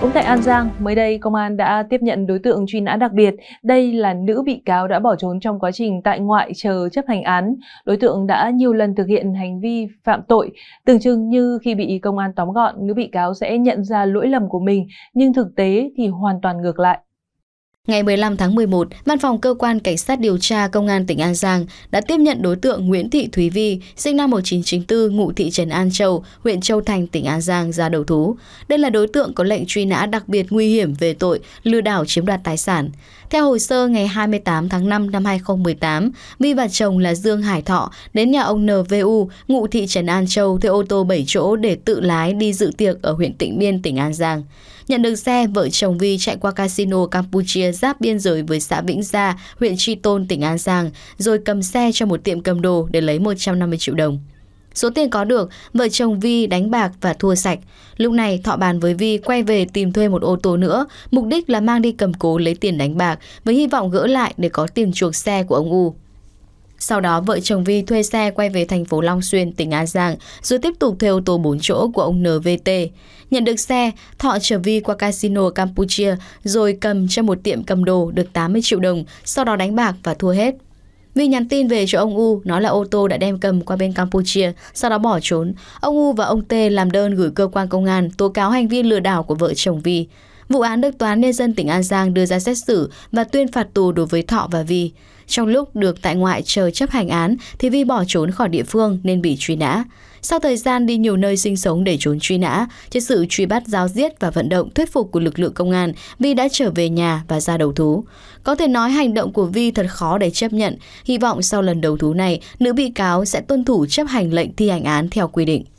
Cũng tại An Giang, mới đây công an đã tiếp nhận đối tượng truy nã đặc biệt. Đây là nữ bị cáo đã bỏ trốn trong quá trình tại ngoại chờ chấp hành án. Đối tượng đã nhiều lần thực hiện hành vi phạm tội. Tưởng chừng như khi bị công an tóm gọn, nữ bị cáo sẽ nhận ra lỗi lầm của mình, nhưng thực tế thì hoàn toàn ngược lại. Ngày 15 tháng 11, Văn phòng Cơ quan Cảnh sát điều tra Công an tỉnh An Giang đã tiếp nhận đối tượng Nguyễn Thị Thúy Vi, sinh năm 1994, ngụ thị trấn An Châu, huyện Châu Thành, tỉnh An Giang ra đầu thú. Đây là đối tượng có lệnh truy nã đặc biệt nguy hiểm về tội lừa đảo chiếm đoạt tài sản. Theo hồ sơ, ngày 28 tháng 5 năm 2018, Vi và chồng là Dương Hải Thọ đến nhà ông NVU, ngụ thị trấn An Châu, thuê ô tô 7 chỗ để tự lái đi dự tiệc ở huyện Tịnh Biên, tỉnh An Giang. Nhận được xe, vợ chồng Vi chạy qua casino Campuchia giáp biên giới với xã Vĩnh Gia, huyện Tri Tôn, tỉnh An Giang, rồi cầm xe cho một tiệm cầm đồ để lấy 150 triệu đồng. Số tiền có được, vợ chồng Vi đánh bạc và thua sạch. Lúc này, Thọ bàn với Vi quay về tìm thuê một ô tô nữa, mục đích là mang đi cầm cố lấy tiền đánh bạc với hy vọng gỡ lại để có tiền chuộc xe của ông U. Sau đó vợ chồng Vi thuê xe quay về thành phố Long Xuyên, tỉnh An Giang, rồi tiếp tục thuê ô tô 4 chỗ của ông NVT. Nhận được xe, Thọ chở Vi qua casino Campuchia rồi cầm cho một tiệm cầm đồ được 80 triệu đồng, sau đó đánh bạc và thua hết. Vi nhắn tin về cho ông U, nói là ô tô đã đem cầm qua bên Campuchia, sau đó bỏ trốn. Ông U và ông T làm đơn gửi cơ quan công an tố cáo hành vi lừa đảo của vợ chồng Vi. Vụ án được Tòa án Nhân dân tỉnh An Giang đưa ra xét xử và tuyên phạt tù đối với Thọ và Vi. Trong lúc được tại ngoại chờ chấp hành án thì Vi bỏ trốn khỏi địa phương nên bị truy nã. Sau thời gian đi nhiều nơi sinh sống để trốn truy nã, trước sự truy bắt giáo diết và vận động thuyết phục của lực lượng công an, Vi đã trở về nhà và ra đầu thú. Có thể nói hành động của Vi thật khó để chấp nhận, hy vọng sau lần đầu thú này, nữ bị cáo sẽ tuân thủ chấp hành lệnh thi hành án theo quy định.